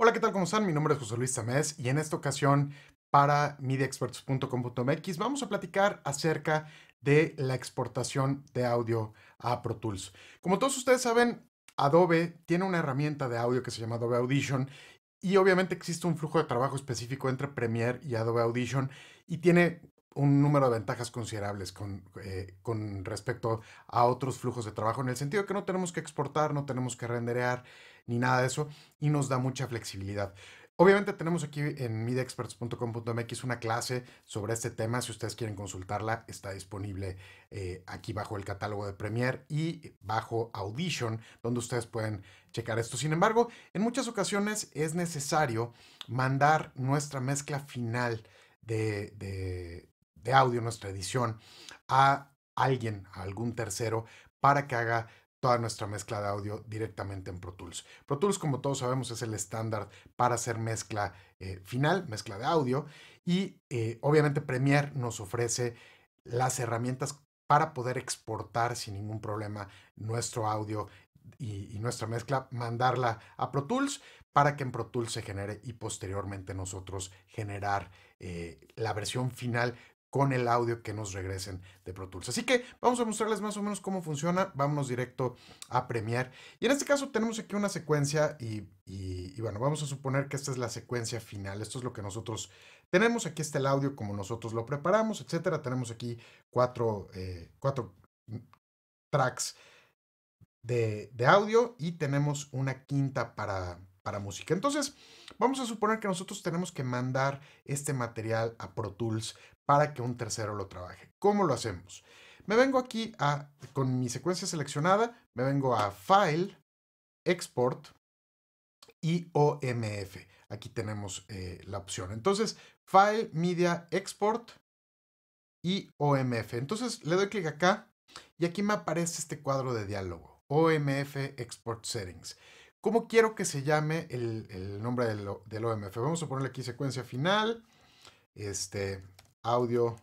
Hola, ¿qué tal? ¿Cómo están? Mi nombre es José Luis Tamés y en esta ocasión para mediaexperts.com.mx vamos a platicar acerca de la exportación de audio a Pro Tools. Como todos ustedes saben, Adobe tiene una herramienta de audio que se llama Adobe Audition y obviamente existe un flujo de trabajo específico entre Premiere y Adobe Audition y tiene un número de ventajas considerables con, eh, con, respecto a otros flujos de trabajo, en el sentido de que no tenemos que exportar, no tenemos que renderear, ni nada de eso, y nos da mucha flexibilidad. Obviamente tenemos aquí en midexperts.com.mx una clase sobre este tema. Si ustedes quieren consultarla, está disponible eh, aquí bajo el catálogo de Premiere y bajo Audition, donde ustedes pueden checar esto. Sin embargo, en muchas ocasiones es necesario mandar nuestra mezcla final de, de audio, nuestra edición, a alguien, a algún tercero, para que haga toda nuestra mezcla de audio directamente en Pro Tools. Pro Tools, como todos sabemos, es el estándar para hacer mezcla eh, final, mezcla de audio, y eh, obviamente Premiere nos ofrece las herramientas para poder exportar sin ningún problema nuestro audio y, nuestra mezcla, mandarla a Pro Tools para que en Pro Tools se genere y posteriormente nosotros generar eh, la versión final con el audio que nos regresen de Pro Tools. Así que vamos a mostrarles más o menos cómo funciona. Vámonos directo a premiar. Y en este caso tenemos aquí una secuencia y, bueno, vamos a suponer que esta es la secuencia final. Esto es lo que nosotros tenemos. Aquí está el audio como nosotros lo preparamos, etcétera. Tenemos aquí cuatro, eh, tracks de, audio y tenemos una quinta para, para música. Entonces, vamos a suponer que nosotros tenemos que mandar este material a Pro Tools para que un tercero lo trabaje. ¿Cómo lo hacemos? Me vengo aquí a, con mi secuencia seleccionada, me vengo a File, Export y OMF. Aquí tenemos eh, la opción. Entonces, File, Media, Export y OMF. Entonces le doy clic acá y aquí me aparece este cuadro de diálogo. OMF Export Settings. ¿Cómo quiero que se llame el, nombre del, del, OMF? Vamos a ponerle aquí secuencia final. Este, audio,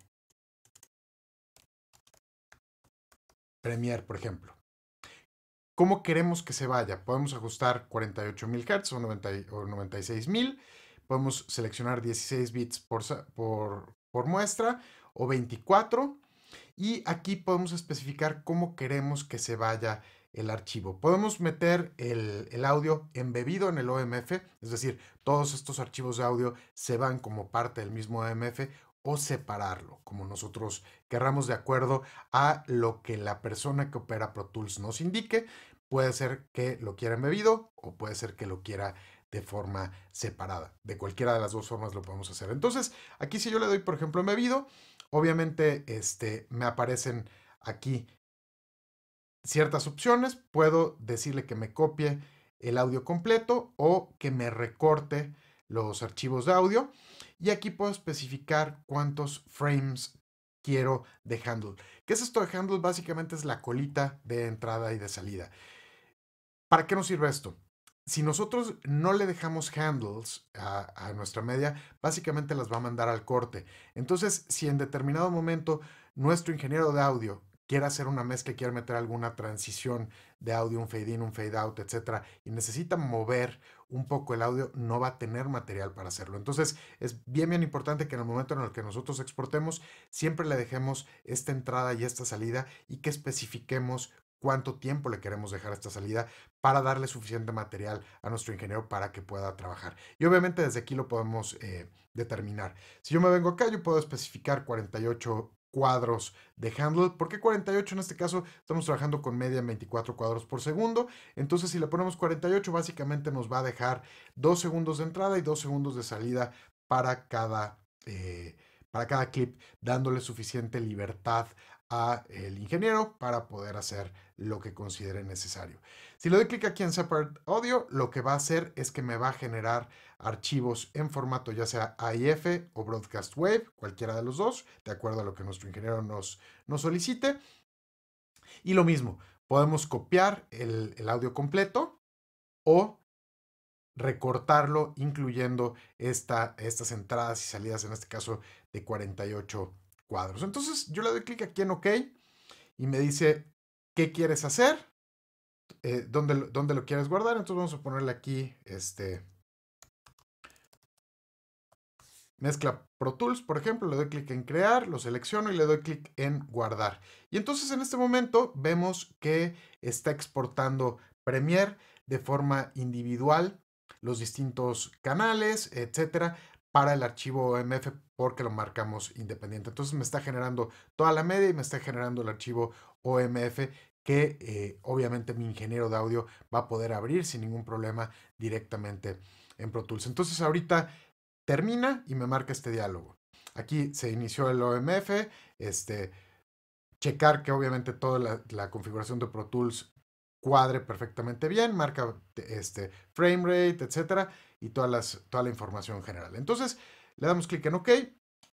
Premiere, por ejemplo. ¿Cómo queremos que se vaya? Podemos ajustar 48.000 Hz o, 96.000. Podemos seleccionar 16 bits por, por, muestra o 24. Y aquí podemos especificar cómo queremos que se vaya el archivo. Podemos meter el, el, audio embebido en el OMF, es decir, todos estos archivos de audio se van como parte del mismo OMF o separarlo, como nosotros querramos de acuerdo a lo que la persona que opera Pro Tools nos indique. Puede ser que lo quiera bebido o puede ser que lo quiera de forma separada. De cualquiera de las dos formas lo podemos hacer. Entonces, aquí si yo le doy, por ejemplo, bebido obviamente este, me aparecen aquí ciertas opciones. Puedo decirle que me copie el audio completo o que me recorte los archivos de audio. Y aquí puedo especificar cuántos frames quiero de handle. ¿Qué es esto de handle? Básicamente es la colita de entrada y de salida. ¿Para qué nos sirve esto? Si nosotros no le dejamos handles a, a nuestra media, básicamente las va a mandar al corte. Entonces, si en determinado momento nuestro ingeniero de audio quiera hacer una mezcla, quiera meter alguna transición de audio, un fade in, un fade out, etcétera, y necesita mover un poco el audio, no va a tener material para hacerlo. Entonces, es bien, bien importante que en el momento en el que nosotros exportemos, siempre le dejemos esta entrada y esta salida y que especifiquemos cuánto tiempo le queremos dejar a esta salida para darle suficiente material a nuestro ingeniero para que pueda trabajar. Y obviamente desde aquí lo podemos eh, determinar. Si yo me vengo acá, yo puedo especificar 48 cuadros de handle. porque 48? En este caso estamos trabajando con media 24 cuadros por segundo. Entonces si le ponemos 48 básicamente nos va a dejar 2 segundos de entrada y 2 segundos de salida para cada, eh, para cada clip, dándole suficiente libertad a el ingeniero para poder hacer lo que considere necesario. Si le doy clic aquí en Separate Audio, lo que va a hacer es que me va a generar archivos en formato ya sea AIF o Broadcast Wave, cualquiera de los dos, de acuerdo a lo que nuestro ingeniero nos, solicite. Y lo mismo, podemos copiar el, audio completo o recortarlo incluyendo estas entradas y salidas, en este caso de 48 cuadros. Entonces yo le doy clic aquí en OK y me dice qué quieres hacer, eh, dónde, dónde, lo quieres guardar. Entonces vamos a ponerle aquí este mezcla Pro Tools, por ejemplo, le doy clic en crear, lo selecciono y le doy clic en guardar. Y entonces en este momento vemos que está exportando Premiere de forma individual los distintos canales, etcétera para el archivo OMF porque lo marcamos independiente. Entonces me está generando toda la media y me está generando el archivo OMF que eh, obviamente mi ingeniero de audio va a poder abrir sin ningún problema directamente en Pro Tools. Entonces ahorita termina y me marca este diálogo. Aquí se inició el OMF, este, checar que obviamente toda la, la configuración de Pro Tools cuadre perfectamente bien, marca este frame rate, etcétera, y todas toda la información general. Entonces, le damos clic en OK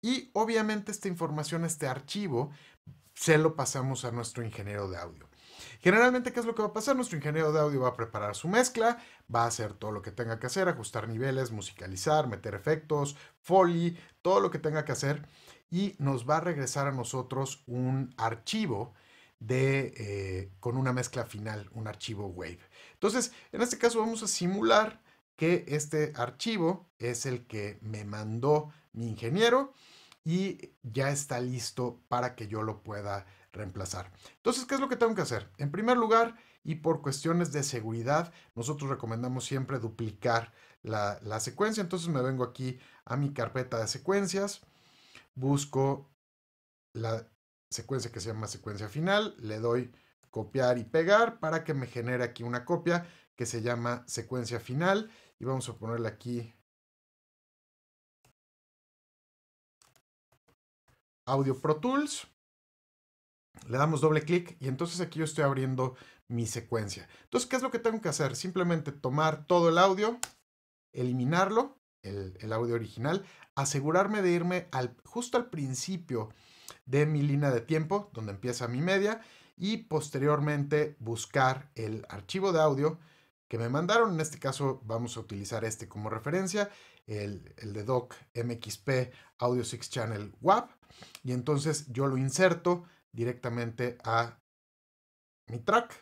y obviamente esta información, este archivo, se lo pasamos a nuestro ingeniero de audio. Generalmente, ¿qué es lo que va a pasar? Nuestro ingeniero de audio va a preparar su mezcla, va a hacer todo lo que tenga que hacer, ajustar niveles, musicalizar, meter efectos, foley, todo lo que tenga que hacer y nos va a regresar a nosotros un archivo de, eh, con una mezcla final, un archivo wave. Entonces, en este caso vamos a simular que este archivo es el que me mandó mi ingeniero y ya está listo para que yo lo pueda reemplazar. Entonces, ¿qué es lo que tengo que hacer? En primer lugar, y por cuestiones de seguridad, nosotros recomendamos siempre duplicar la, la secuencia. Entonces me vengo aquí a mi carpeta de secuencias, busco la, secuencia que se llama secuencia final, le doy copiar y pegar para que me genere aquí una copia que se llama secuencia final y vamos a ponerle aquí Audio Pro Tools. Le damos doble clic y entonces aquí yo estoy abriendo mi secuencia. Entonces, ¿qué es lo que tengo que hacer? Simplemente tomar todo el audio, eliminarlo, el, audio original, asegurarme de irme al, justo al principio de mi línea de tiempo, donde empieza mi media, y posteriormente buscar el archivo de audio que me mandaron. En este caso vamos a utilizar este como referencia, el, de doc MXP Audio 6 Channel WAP, y entonces yo lo inserto directamente a mi track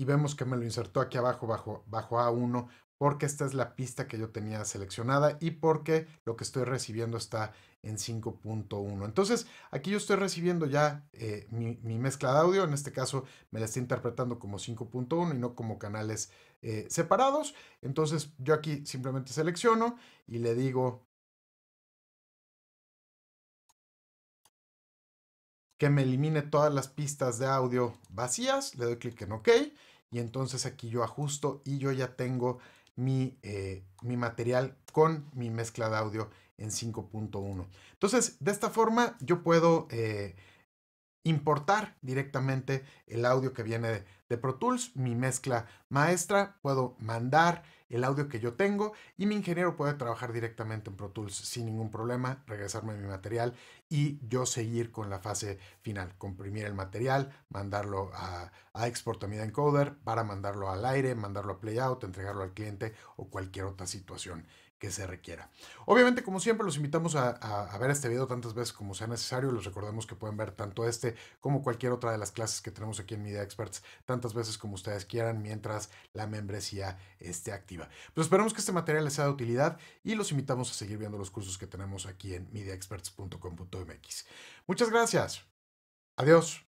y vemos que me lo insertó aquí abajo, bajo, bajo A1, porque esta es la pista que yo tenía seleccionada y porque lo que estoy recibiendo está en 5.1. Entonces, aquí yo estoy recibiendo ya eh, mi, mezcla de audio, en este caso me la estoy interpretando como 5.1 y no como canales eh, separados. Entonces, yo aquí simplemente selecciono y le digo que me elimine todas las pistas de audio vacías, le doy clic en OK y entonces aquí yo ajusto y yo ya tengo mi, eh, mi material con mi mezcla de audio en 5.1. Entonces, de esta forma yo puedo eh, importar directamente el audio que viene de, Pro Tools, mi mezcla maestra, puedo mandar el audio que yo tengo y mi ingeniero puede trabajar directamente en Pro Tools sin ningún problema, regresarme mi material y yo seguir con la fase final, comprimir el material, mandarlo a, a export a mi encoder para mandarlo al aire, mandarlo a playout, entregarlo al cliente o cualquier otra situación que se requiera. Obviamente, como siempre, los invitamos a, ver este video tantas veces como sea necesario. Les recordamos que pueden ver tanto este como cualquier otra de las clases que tenemos aquí en Media Experts tantas veces como ustedes quieran mientras la membresía esté activa. Pues esperamos que este material les sea de utilidad y los invitamos a seguir viendo los cursos que tenemos aquí en mediaexperts.com.mx. Muchas gracias. Adiós.